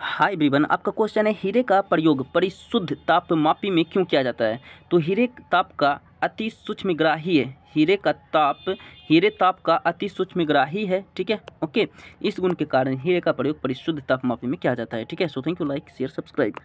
हाय ब्रीवन आपका क्वेश्चन है हीरे का प्रयोग परिशुद्ध ताप मापी में क्यों किया जाता है तो हीरे ताप का अति सूक्ष्मग्राही है हीरे का ताप हीरे ताप का अति सूक्ष्मग्राही है ठीक है ओके इस गुण के कारण हीरे का प्रयोग परिशुद्ध ताप मापी में किया जाता है ठीक है so thank you like share subscribe